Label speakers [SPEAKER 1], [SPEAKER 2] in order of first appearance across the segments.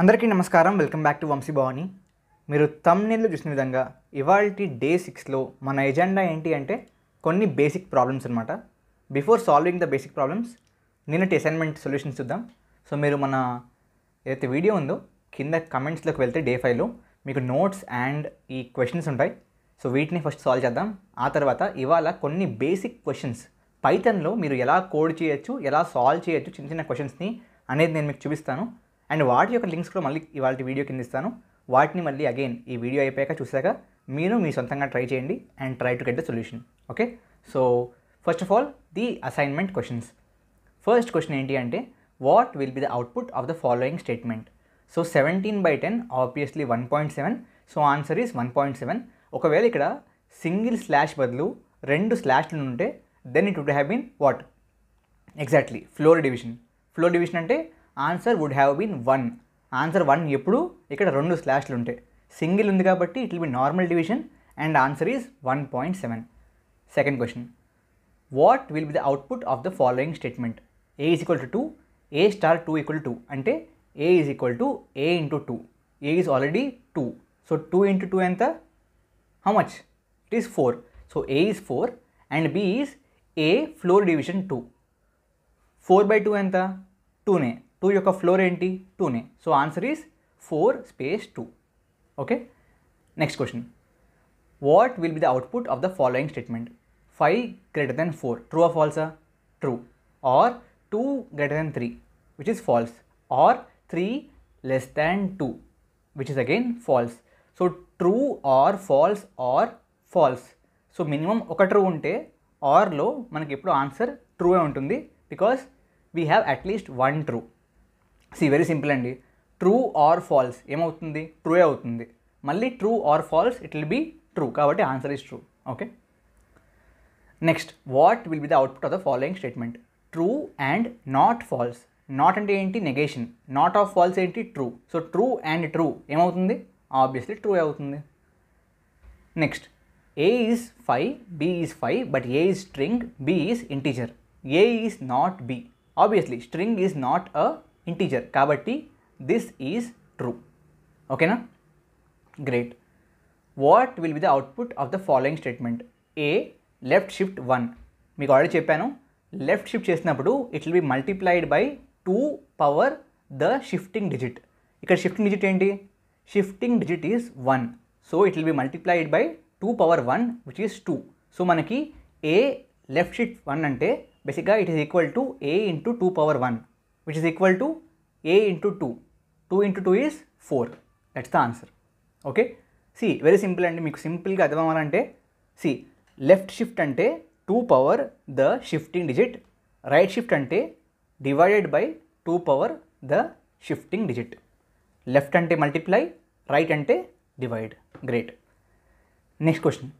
[SPEAKER 1] అందరికీ నమస్కారం welcome back to Vamshi Bhavani మీరు తమ్నేల్లో చూసిన విధంగా ఇవాళ డే సిక్స్లో మన ఎజెండా ఏంటి అంటే కొన్ని బేసిక్ ప్రాబ్లమ్స్ అనమాట before solving the basic problems నిన్నటి అసైన్మెంట్ సొల్యూషన్స్ చూద్దాం సో మీరు మన ఏదైతే వీడియో ఉందో కింద కమెంట్స్లోకి వెళ్తే డే ఫైవ్లో మీకు నోట్స్ అండ్ ఈ క్వశ్చన్స్ ఉంటాయి సో వీటిని ఫస్ట్ సాల్వ్ చేద్దాం ఆ తర్వాత ఇవాళ కొన్ని బేసిక్ క్వశ్చన్స్ పైథన్లో మీరు ఎలా కోడ్ చేయొచ్చు ఎలా సాల్వ్ చేయొచ్చు చిన్న చిన్న క్వశ్చన్స్ని అనేది నేను మీకు చూపిస్తాను అండ్ వాటి యొక్క లింక్స్ కూడా మళ్ళీ ఇవాళ వీడియో కింద ఇస్తాను వాటిని మళ్ళీ అగైన్ ఈ వీడియో అయిపోయాక చూసాక మీరు మీ సొంతంగా ట్రై చేయండి and try to get the solution okay so first of all the assignment questions first question ఏంటి అంటే what will be the output of the following statement so seventeen by ten obviously one point seven so answer is one point seven ఒకవేళ ఇక్కడ single slash బదులు రెండు స్లాష్లు ఉంటే then it would have been what exactly floor division floor division అంటే answer would have been one answer one ఎప్పుడు ఇక్కడ రెండు స్లాష్లు ఉంటాయి సింగిల్ ఉంది కాబట్టి it will be normal division and answer is one point seven second question what will be the output of the following statement A is equal to two A star two equal to అంటే A is equal to A into two A is already two so two into two ఎంత how much it is four so A is four and B is A floor division two four by two ఎంత టూనే two యొక్క floor ఏంటి టూనే so answer is four space two okay next question what will be the output of the following statement five greater than four true or ఫాల్సా true or two greater than three which is false or three less than two which is again false so true or false or false so minimum ఒక true ఉంటే ఆర్లో మనకి ఎప్పుడు answer true ఉంటుంది because we have at least one true see very simple అండి true or false ఏమవుతుంది ట్రూయే అవుతుంది మళ్ళీ true or false it will be true కాబట్టి answer is true okay next what will be the output of the following statement true and not false not అంటే ఏంటి negation not of false ఏంటి true so true and true ఏమవుతుంది obviously true అవుతుంది next A is five B is five but A is string B is integer A is not B obviously string is not a integer కాబట్టి this is true ఓకేనా great what will be the output of the following statement A left shift one మీకు already చెప్పాను left shift చేసినప్పుడు it will be multiplied by two power the shifting digit ఇక్కడ shifting digit ఏంటి shifting digit is one so it will be multiplied by two power one which is two so మనకి A left shift one అంటే బేసిక్గా it is equal to A into two power one which is equal to a into 2. 2 into 2 is 4. That's the answer. Okay see very simple అండి మీకు సింపుల్గా అర్థమవ్వాలంటే see left shift అంటే two power the shifting digit right shift అంటే divided by two power the shifting digit left అంటే multiply right అంటే divide great next question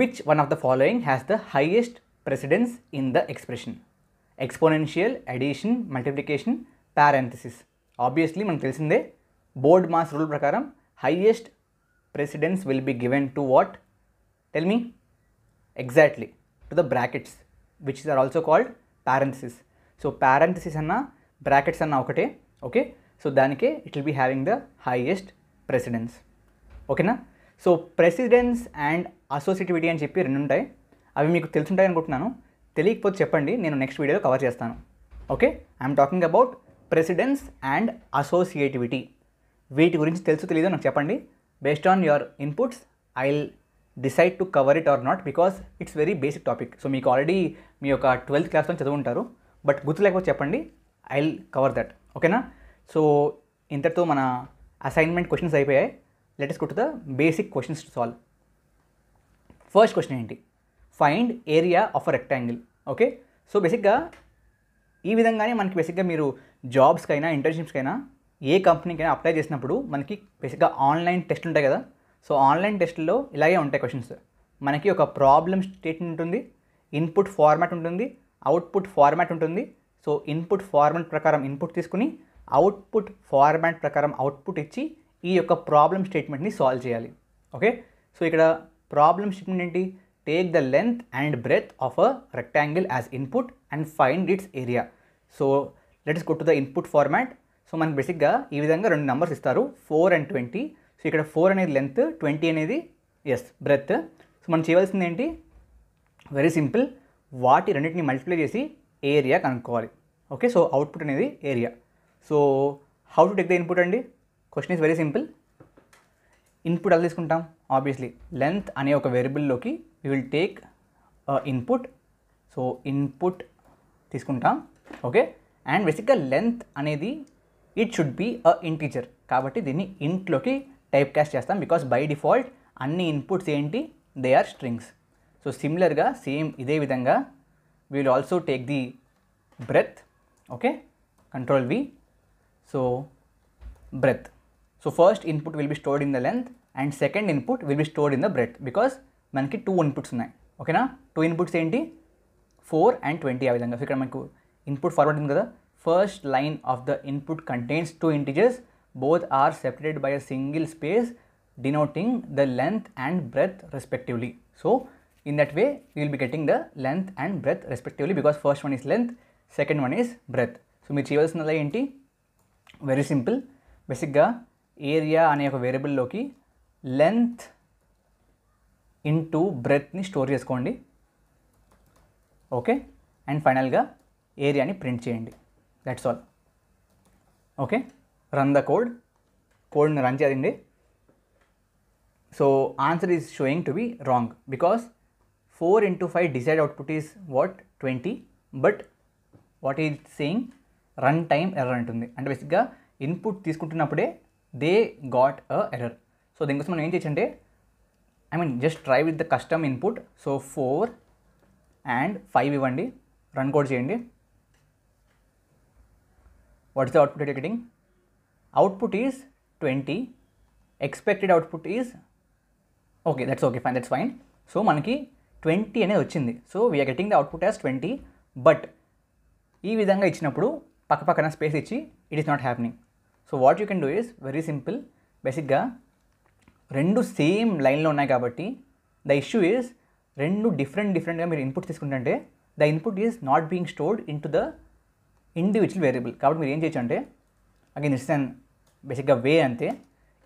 [SPEAKER 1] which one of the following has the highest precedence in the expression exponential addition multiplication parenthesis obviously మనకు తెలిసిందే BODMAS rule ప్రకారం highest precedence will be given to what tell me exactly to the brackets which are also called parenthesis so parenthesis అన్న brackets అన్న ఒకటే okay so దానికే it will be having the highest precedence ఓకేనా so precedence and associativity అని చెప్పి రెండు ఉంటాయి అవి మీకు తెలుసుంటాయి అనుకుంటున్నాను తెలియకపోతే చెప్పండి నేను నెక్స్ట్ వీడియోలో కవర్ చేస్తాను okay I'm talking about precedence and associativity వీటి గురించి తెలుసు తెలియదు నాకు చెప్పండి based on your inputs I decide to cover it or not because it's very basic topic so మీకు ఆల్రెడీ మీ యొక్క ట్వెల్త్ క్లాస్లో ఉంటారు బట్ గుర్తు లేకపోతే చెప్పండి ఐ కవర్ దట్ ఓకేనా సో ఇంతటితో మన అసైన్మెంట్ క్వశ్చన్స్ అయిపోయాయి లెటెస్ట్ గుర్తు the basic questions to solve first question ఏంటి find area of a rectangle okay so బేసిక్గా ఈ విధంగానే మనకి బేసిక్గా మీరు జాబ్స్కైనా ఇంటర్న్షిప్స్కైనా ఏ కంపెనీకైనా అప్లై చేసినప్పుడు మనకి బేసిక్గా ఆన్లైన్ టెస్ట్ ఉంటాయి కదా సో ఆన్లైన్ టెస్ట్లో ఇలాగే ఉంటాయి క్వశ్చన్స్ మనకి ఒక ప్రాబ్లమ్ స్టేట్మెంట్ ఉంటుంది ఇన్పుట్ ఫార్మాట్ ఉంటుంది అవుట్పుట్ ఫార్మాట్ ఉంటుంది సో ఇన్పుట్ ఫార్మాట్ ప్రకారం ఇన్పుట్ తీసుకుని అవుట్పుట్ ఫార్మాట్ ప్రకారం అవుట్పుట్ ఇచ్చి ఈ యొక్క ప్రాబ్లమ్ స్టేట్మెంట్ని సాల్వ్ చేయాలి ఓకే సో ఇక్కడ ప్రాబ్లమ్ స్టేట్మెంట్ ఏంటి take the length and breadth of a rectangle as input and find its area so let's go to the input format so మనకు బేసిక్గా ఈ విధంగా రెండు నెంబర్స్ ఇస్తారు ఫోర్ అండ్ ట్వంటీ సో ఇక్కడ four అనేది లెంత్ ట్వంటీ అనేది ఎస్ బ్రెత్ సో మనం చేయవలసింది ఏంటి వెరీ సింపుల్ వాటి రెండింటిని మల్టిప్లై చేసి ఏరియా కనుక్కోవాలి ఓకే సో అవుట్పుట్ అనేది area so how to take the input అండి question is very simple input ఎలా తీసుకుంటాం ఆబ్వియస్లీ లెంత్ అనే ఒక వేరియబుల్లోకి we will take input so input తీసుకుంటాం ఓకే అండ్ బేసిక్గా లెంత్ అనేది it should be a integer కాబట్టి దీన్ని ఇంట్లోకి టైప్ క్యాస్ట్ చేస్తాం బికాస్ బై డిఫాల్ట్ అన్ని ఇన్పుట్స్ ఏంటి దే ఆర్ స్ట్రింగ్స్ సో సిమిలర్గా సేమ్ ఇదే విధంగా we'll also take the breath okay control V so breadth So first input will be stored in the length and second input will be stored in the breadth because manki two inputs unnai okay na two inputs enti 4 and 20 ya vidhanga so ikkada manku input forward undi kada first line of the input contains two integers both are separated by a single space denoting the length and breadth respectively so in that way we will be getting the length and breadth respectively because first one is length second one is breadth so meer cheyalsina enti very simple basically area అనే ఒక వేరియబుల్లోకి length into బ్రెత్ని store చేసుకోండి okay and ఫైనల్గా ఏరియాని print చేయండి that's all okay run the code కోడ్ని run చేయండి so answer is showing to be wrong because four into five decide output is what twenty but what is saying run time error ఉంటుంది అంటే బేసిక్గా input తీసుకుంటున్నప్పుడే they got a error so దీనికోసం మనం ఏం చేయొచ్చంటే I mean just try with the custom input so four and five ఇవ్వండి run code చేయండి what is the output editing output is twenty expected output is okay that's okay fine that's fine so మనకి twenty అనేది వచ్చింది so we're getting the output as twenty but ఈ విధంగా ఇచ్చినప్పుడు పక్కపక్కన space ఇచ్చి it is not happening so what you can do is very simple బేసిక్గా రెండు సేమ్ లైన్లో ఉన్నాయి కాబట్టి ద ఇష్యూ ఈస్ రెండు డిఫరెంట్ డిఫరెంట్గా మీరు ఇన్పుట్ తీసుకుంటే the input is not being stored into the individual variable కాబట్టి మీరు ఏం చేయొచ్చు అంటే అగైన్ ఇస్ అండ్ బేసిక్గా వే అంతే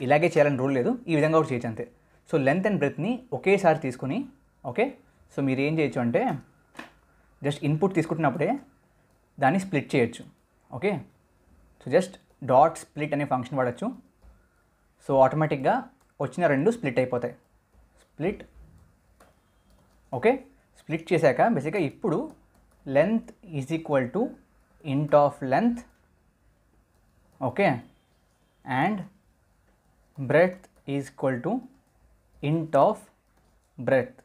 [SPEAKER 1] ఇలాగే చేయాలని రూల్ లేదు ఈ విధంగా కూడా చేయొచ్చు అంతే సో లెంత్ అండ్ బ్రెత్ని ఒకేసారి తీసుకుని ఓకే సో మీరు ఏం చేయొచ్చు అంటే జస్ట్ ఇన్పుట్ తీసుకుంటున్నప్పుడే దాన్ని స్ప్లిట్ చేయొచ్చు okay so just dot split అనే ఫంక్షన్ వాడచ్చు సో ఆటోమేటిక్గా వచ్చిన రెండు స్ప్లిట్ అయిపోతాయి స్ప్లిట్ ఓకే స్ప్లిట్ చేశాక బేసిక్గా ఇప్పుడు length is equal to int of length okay and breadth is equal to int of breadth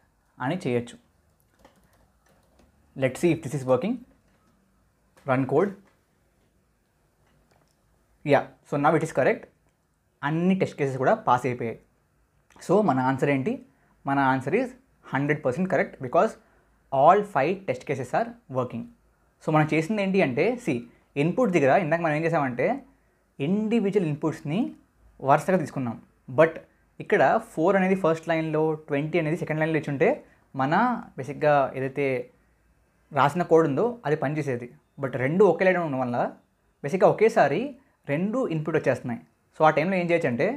[SPEAKER 1] అని చేయొచ్చు let see if this is working run code ya so నా ఇట్ ఈస్ కరెక్ట్ అన్ని test cases కూడా pass అయిపోయాయి సో మన answer ఏంటి మన answer is hundred percent correct because all five test cases are working so మనం చేసింది ఏంటి అంటే సి ఇన్పుట్ దగ్గర ఇందాక మనం ఏం చేసామంటే ఇండివిజువల్ ఇన్పుట్స్ని వరుసగా తీసుకున్నాం బట్ ఇక్కడ ఫోర్ అనేది ఫస్ట్ లైన్లో ట్వంటీ అనేది సెకండ్ లైన్లో ఇచ్చుంటే మన బేసిక్గా ఏదైతే రాసిన కోడ్ ఉందో అది పనిచేసేది బట్ రెండు ఒకే లైన్ ఉండడం వల్ల బేసిక్గా ఒకేసారి రెండు ఇన్పుట్ వచ్చేస్తున్నాయి సో ఆ టైంలో ఏం చేయొచ్చు అంటే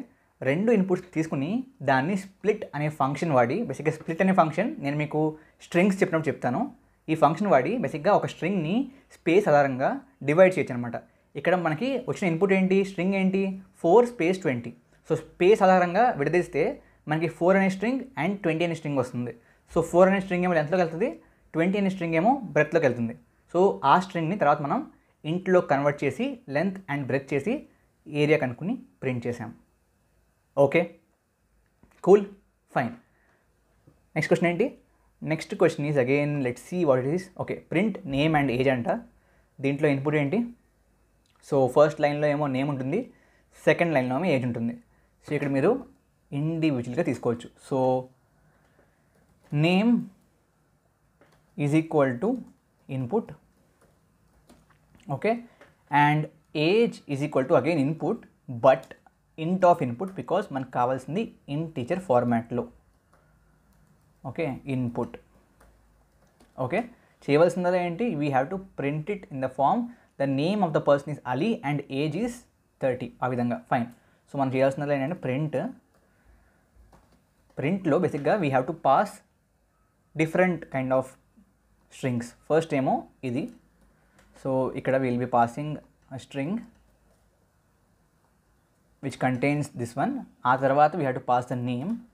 [SPEAKER 1] రెండు ఇన్పుట్స్ తీసుకుని దాన్ని స్ప్లిట్ అనే ఫంక్షన్ వాడి బేసిక్గా స్ప్లిట్ అనే ఫంక్షన్ నేను మీకు స్ట్రింగ్స్ చెప్పినప్పుడు చెప్తాను ఈ ఫంక్షన్ వాడి బేసిక్గా ఒక స్ట్రింగ్ని స్పేస్ ఆధారంగా డివైడ్ చేయొచ్చు అనమాట ఇక్కడ మనకి వచ్చిన ఇన్పుట్ ఏంటి స్ట్రింగ్ ఏంటి four space twenty so space ఆధారంగా విడదీస్తే మనకి ఫోర్ అనే స్ట్రింగ్ అండ్ ట్వంటీ అనే స్ట్రింగ్ వస్తుంది సో ఫోర్ అనే స్ట్రింగ్ ఏమో లెంత్లోకి వెళ్తుంది ట్వంటీ అనే స్ట్రింగ్ ఏమో బ్రెత్లోకి వెళ్తుంది సో ఆ స్ట్రింగ్ని తర్వాత మనం ఇంట్లో కన్వర్ట్ చేసి లెంత్ అండ్ బ్రెత్ చేసి ఏరియా కనుక్కుని ప్రింట్ చేసాం okay cool fine next question ఏంటి next question is again let see what it is okay print name and age అంట దీంట్లో ఇన్పుట్ ఏంటి సో ఫస్ట్ లైన్లో ఏమో నేమ్ ఉంటుంది సెకండ్ లైన్లో ఏమో ఏజ్ ఉంటుంది సో ఇక్కడ మీరు ఇండివిజువల్గా తీసుకోవచ్చు so name is equal to input okay and age is equal to again input but int of input because మనకు కావాల్సింది టీచర్ ఫార్మాట్లో ఓకే ఇన్పుట్ ఓకే చేయవలసిందలా ఏంటి we have to print it in the form the name of the person is Ali and age is thirty ఆ విధంగా fine so మనం చేయాల్సిందలా ఏంటంటే print ప్రింట్లో బేసిక్గా we have to pass different kind of strings first ఏమో ఇది So, here we will be passing a string which contains this one. After we have to pass the name.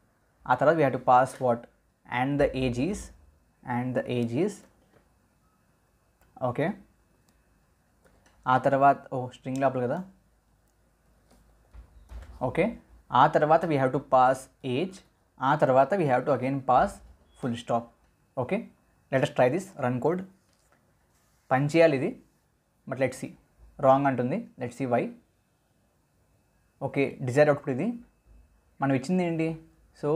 [SPEAKER 1] After we have to pass what? And the age is. And the age is. Okay. After that, oh, string la Okay. After we have to pass age. After we have to again pass full stop. Okay. Let us try this run code. పనిచేయాలి ఇది but let see wrong అంటుంది let see why okay desire output ఇది మనం ఇచ్చింది ఏంటి so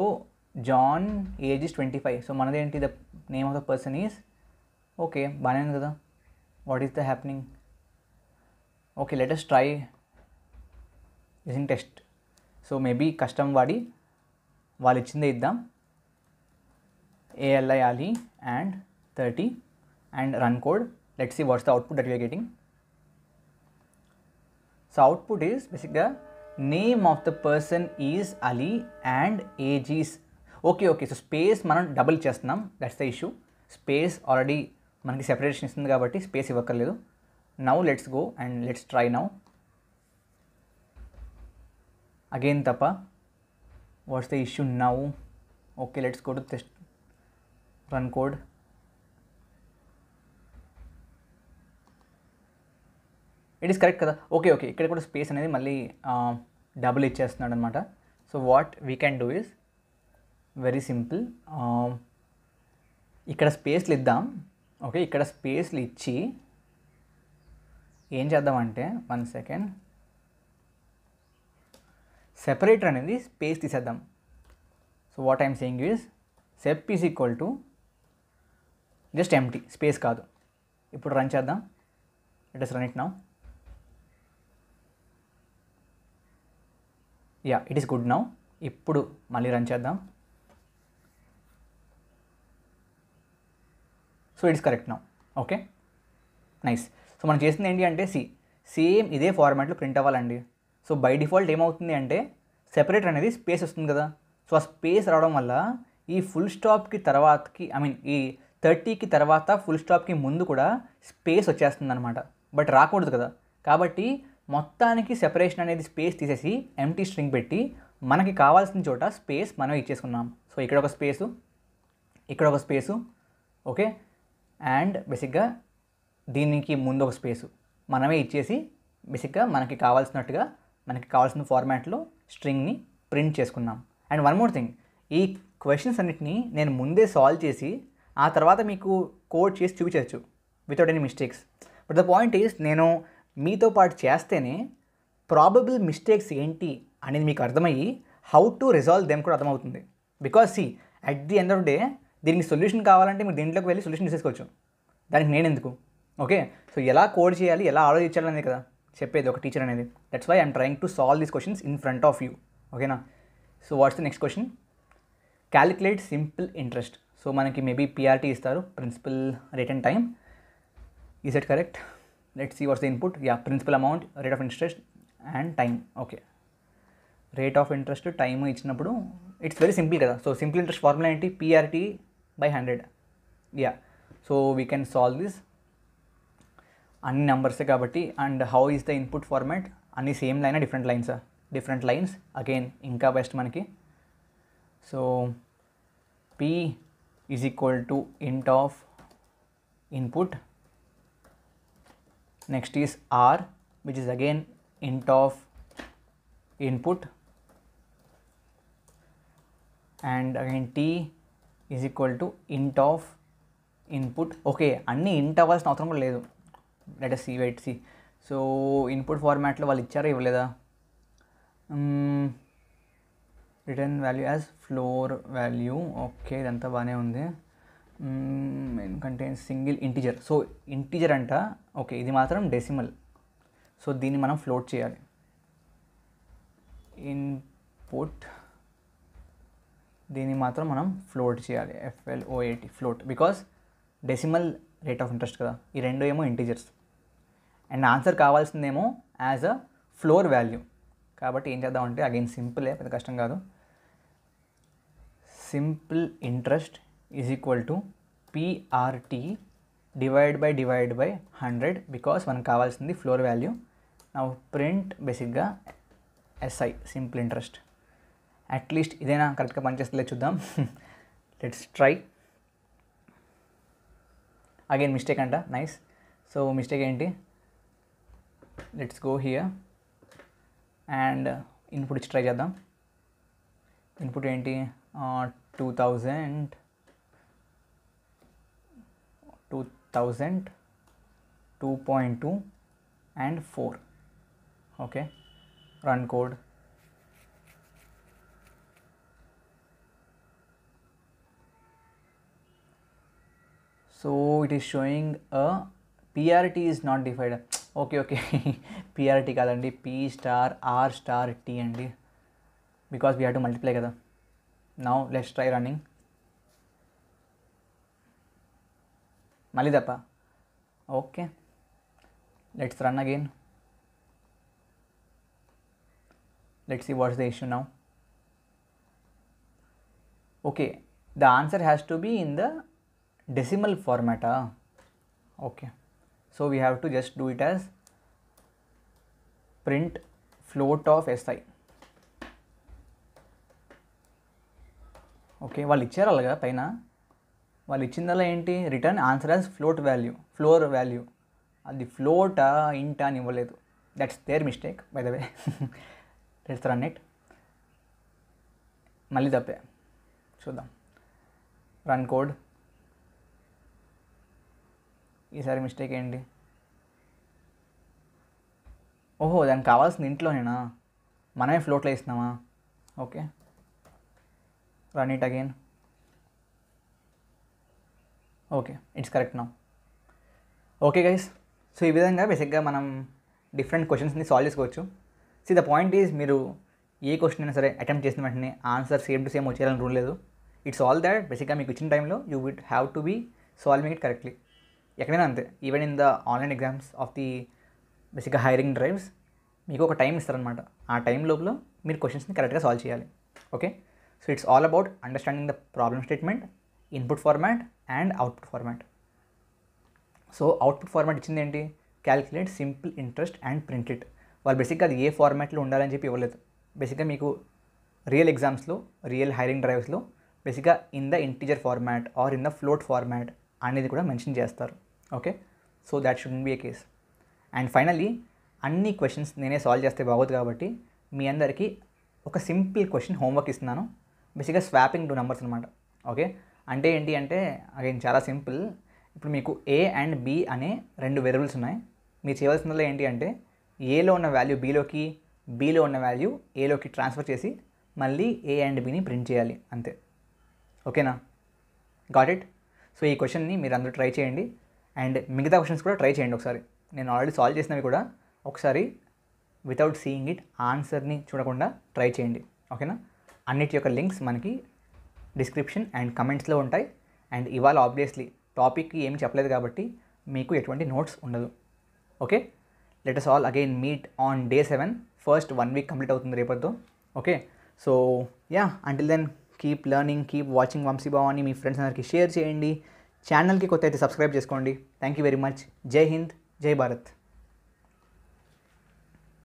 [SPEAKER 1] John age is twenty five so మనదేంటి the name of the person is okay బాగానే ఉంది కదా what is the happening okay let's try in test so maybe custom వాడి వాళ్ళు ఇచ్చిందే ఇద్దాం A L I Ali and thirty and run code let's see what's the output that we are getting so output is basically the name of the person is ali and age is okay okay so space మనం double చేస్తున్నాం that's the issue space already మనకి separation ఇస్తుంది కాబట్టి space ఇవ్వక్కర్లేదు now let's go and let's try now again తప్ప what's the issue now okay let's go to test run code it is correct కదా okay okay ఇక్కడ కూడా space అనేది మళ్ళీ డబుల్ ఇచ్చేస్తున్నాడు అనమాట so what we can do is very simple ఇక్కడ స్పేస్లు ఇద్దాం ఓకే ఇక్కడ స్పేస్లు ఇచ్చి ఏం చేద్దామంటే వన్ సెకండ్ సెపరేటర్ అనేది స్పేస్ తీసేద్దాం so what I'm saying is sep is equal to just empty space కాదు ఇప్పుడు రన్ చేద్దాం it is run it now ya it is good now ఇప్పుడు మళ్ళీ రన్ చేద్దాం so it's correct now okay nice so మనం చేసింది ఏంటి అంటే సి సేమ్ ఇదే ఫార్మాట్లో ప్రింట్ అవ్వాలండి సో బై డిఫాల్ట్ ఏమవుతుంది అంటే సెపరేట్ అనేది స్పేస్ వస్తుంది కదా సో ఆ స్పేస్ రావడం వల్ల ఈ ఫుల్ స్టాప్కి తర్వాతకి ఐ మీన్ ఈ థర్టీకి తర్వాత ఫుల్ స్టాప్కి ముందు కూడా స్పేస్ వచ్చేస్తుంది అనమాట బట్ రాకూడదు కదా కాబట్టి మొత్తానికి సెపరేషన్ అనేది స్పేస్ తీసేసి ఎంటీ స్ట్రింగ్ పెట్టి మనకి కావాల్సిన చోట స్పేస్ మనం ఇచ్చేసుకున్నాం సో ఇక్కడ ఒక స్పేసు ఇక్కడ ఒక స్పేసు ఓకే అండ్ బేసిక్గా దీనికి ముందు ఒక స్పేసు మనమే ఇచ్చేసి బేసిక్గా మనకి కావాల్సినట్టుగా మనకి కావాల్సిన ఫార్మాట్లో స్ట్రింగ్ని ప్రింట్ చేసుకున్నాం అండ్ వన్ మోర్ థింగ్ ఈ క్వశ్చన్స్ అన్నిటిని నేను ముందే సాల్వ్ చేసి ఆ తర్వాత మీకు కోడ్ చేసి చూపించవచ్చు without any mistakes but the point is నేను మీతో పాటు చేస్తేనే ప్రాబబుల్ మిస్టేక్స్ ఏంటి అనేది మీకు అర్థమయ్యి హౌ టు రిజాల్వ్ దెమ్ కూడా అర్థమవుతుంది because see at the end of day దీనికి సొల్యూషన్ కావాలంటే మీరు దీంట్లోకి వెళ్ళి సొల్యూషన్ తీసుకోవచ్చు దానికి నేను ఎందుకు ఓకే సో ఎలా కోడ్ చేయాలి ఎలా ఆలోచించాలి అనేది కదా చెప్పేది ఒక టీచర్ అనేది that's why I'm trying to solve these questions in front of you ఓకేనా so what's the next question calculate simple interest so మనకి మేబీ పిఆర్టీ ఇస్తారు principal return time time is it correct let's see what's the input ya principal amount rate of interest and time okay rate of interest time ఇచ్చినప్పుడు it's very simple కదా so simple interest formula ఏంటి PRT by hundred ya so we can solve this అన్ని నెంబర్సే కాబట్టి and how is the input format అన్ని same లైనా different lines different lines again ఇంకా best మనకి so P is equal to int of input next is r which is again int of input and again t is equal to int of input okay అన్ని int అవ్వాల్సిన అవసరం కూడా లేదు let see wait see so input ఫార్మాట్లో వాళ్ళు ఇచ్చారా ఇవ్వలేదా return value as floor value okay ఇదంతా బాగానే ఉంది ఎందుకంటే సింగిల్ ఇంటిజర్ సో ఇంటిజర్ అంట ఓకే ఇది మాత్రం డెసిమల్ సో దీన్ని మనం ఫ్లోట్ చేయాలి ఇన్పుట్ దీన్ని మాత్రం మనం ఫ్లోట్ చేయాలి F L O A T float because decimal rate of interest కదా ఈ రెండో ఏమో ఇంటీజర్స్ అండ్ ఆన్సర్ కావాల్సిందేమో యాజ్ అ ఫ్లోర్ వాల్యూ కాబట్టి ఏం చేద్దామంటే అగైన్ సింపులే పెద్ద కష్టం కాదు simple interest is equal to PRT divide by divide by hundred because మనకు కావాల్సింది ఫ్లోర్ వాల్యూ నా ప్రింట్ బేసిక్గా ఎస్ఐ సింపుల్ ఇంట్రెస్ట్ అట్లీస్ట్ ఇదైనా కరెక్ట్గా పనిచేస్తుందో చూద్దాం లెట్స్ ట్రై అగైన్ మిస్టేక్ అంట నైస్ సో మిస్టేక్ ఏంటి let's go here and input ఇచ్చి ట్రై చేద్దాం ఇన్పుట్ ఏంటి two uh, thousand 2000 2.2 and 4 okay run code so it is showing a prt is not defined okay okay prt కాదండి p star r star t and D. because we have to multiply together now let's try running Malidappa. Okay. Let's run again. Let's see what's the issue now. Okay, the answer has to be in the decimal format. Huh? Ah. Okay, so we have to just do it as print float of SI. Okay వాళ్ళు ఇచ్చారు అలాగా పైన వాళ్ళు ఇచ్చిందల్లా ఏంటి return answer as float value floor value అది ఫ్లోటా ఇంటా అని ఇవ్వలేదు that's there mistake by the way let's run it మళ్ళీ తప్పే చూద్దాం రన్ కోడ్ ఈసారి మిస్టేక్ ఏంటి ఓహో దానికి కావాల్సింది ఇంట్లోనేనా మనమే ఫ్లోట్లో ఇస్తున్నామా okay run it again okay it's correct నా ఓకే గైస్ సో ఈ విధంగా బేసిక్గా మనం డిఫరెంట్ క్వశ్చన్స్ని సాల్వ్ చేసుకోవచ్చు సి ద పాయింట్ ఈజ్ మీరు ఏ క్వశ్చన్ అయినా సరే అటెంప్ట్ చేసిన వెంటనే ఆన్సర్ సేమ్ టు సేమ్ వచ్చేయాలని రూల్ లేదు ఇట్స్ ఆల్ దాట్ బేసిక్గా మీకు ఇచ్చిన టైంలో you would have to be solving it correctly ఎక్కడైనా అంతే even in the online exams of the బేసిక్గా హైరింగ్ డ్రైవ్స్ మీకు ఒక టైం ఇస్తారనమాట ఆ టైం లోపల మీరు క్వశ్చన్స్ని కరెక్ట్గా సాల్వ్ చేయాలి okay so it's all about understanding the problem statement input format and output format so output format ఇచ్చింది ఏంటి calculate simple interest and print వాళ్ళు బేసిక్గా అది ఏ ఫార్మాట్లో ఉండాలని చెప్పి ఇవ్వలేదు బేసిక్గా మీకు రియల్ ఎగ్జామ్స్లో రియల్ హైరింగ్ డ్రైవ్స్లో బేసిక్గా in the integer format or in the float format అనేది కూడా మెన్షన్ చేస్తారు okay so that should be a case and finally అన్ని క్వశ్చన్స్ నేనే సాల్వ్ చేస్తే బాగోదు కాబట్టి మీ అందరికీ ఒక సింపుల్ క్వశ్చన్ హోంవర్క్ ఇస్తున్నాను బేసిక్గా స్వాపింగ్ టూ నెంబర్స్ అనమాట ఓకే అంటే ఏంటి అంటే అగైన్ చాలా సింపుల్ ఇప్పుడు మీకు ఏ అండ్ బి అనే రెండు వేరియబుల్స్ ఉన్నాయి మీరు చేయవలసిందల్లా ఏంటి అంటే ఏలో ఉన్న వాల్యూ బీలోకి బీలో ఉన్న వాల్యూ ఏలోకి ట్రాన్స్ఫర్ చేసి మళ్ళీ ఏ అండ్ బిని ప్రింట్ చేయాలి అంతే ఓకేనా గాట్ ఇట్ సో ఈ క్వశ్చన్ని మీరు అందరూ ట్రై చేయండి అండ్ మిగతా క్వశ్చన్స్ కూడా ట్రై చేయండి ఒకసారి నేను ఆల్రెడీ సాల్వ్ చేసినవి కూడా ఒకసారి వితౌట్ సీయింగ్ ఇట్ ఆన్సర్ని చూడకుండా ట్రై చేయండి ఓకేనా అన్నిటి యొక్క లింక్స్ మనకి డిస్క్రిప్షన్ అండ్ కమెంట్స్లో ఉంటాయి అండ్ ఇవాళ ఆబ్వియస్లీ టాపిక్ ఏం చెప్పలేదు కాబట్టి మీకు ఎటువంటి నోట్స్ ఉండదు okay let us all again meet on day seven first one week complete అవుతుంది రేపటితో okay so yeah until then keep learning keep watching Vamshi Bhavani మీ ఫ్రెండ్స్ అందరికీ షేర్ చేయండి ఛానల్కి కొత్త అయితే సబ్స్క్రైబ్ చేసుకోండి థ్యాంక్ యూ వెరీ మచ్ జై హింద్ జై భారత్